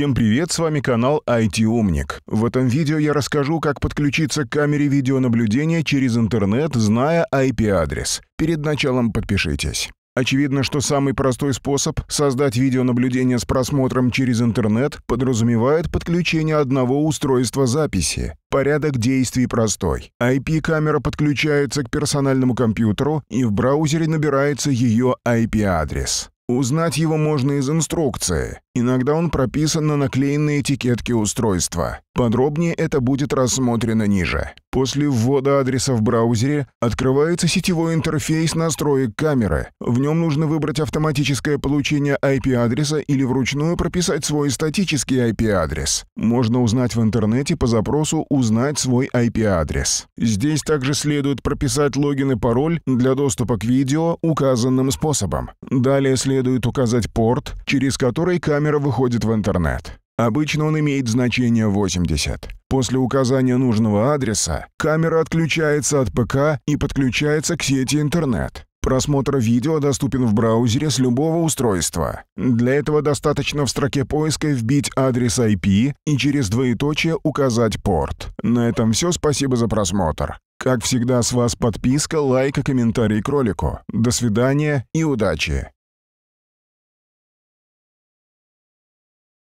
Всем привет, с вами канал IT Умник. В этом видео я расскажу, как подключиться к камере видеонаблюдения через интернет, зная IP-адрес. Перед началом подпишитесь. Очевидно, что самый простой способ создать видеонаблюдение с просмотром через интернет подразумевает подключение одного устройства записи. Порядок действий простой. IP-камера подключается к персональному компьютеру и в браузере набирается ее IP-адрес. Узнать его можно из инструкции. Иногда он прописан на наклеенной этикетке устройства. Подробнее это будет рассмотрено ниже. После ввода адреса в браузере открывается сетевой интерфейс настроек камеры. В нем нужно выбрать автоматическое получение IP-адреса или вручную прописать свой статический IP-адрес. Можно узнать в интернете по запросу «Узнать свой IP-адрес». Здесь также следует прописать логин и пароль для доступа к видео указанным способом. Далее следует указать порт, через который камера камера выходит в интернет. Обычно он имеет значение 80. После указания нужного адреса камера отключается от ПК и подключается к сети интернет. Просмотр видео доступен в браузере с любого устройства. Для этого достаточно в строке поиска вбить адрес IP и через двоеточие указать порт. На этом все, спасибо за просмотр. Как всегда, с вас подписка, лайк и комментарий к ролику. До свидания и удачи!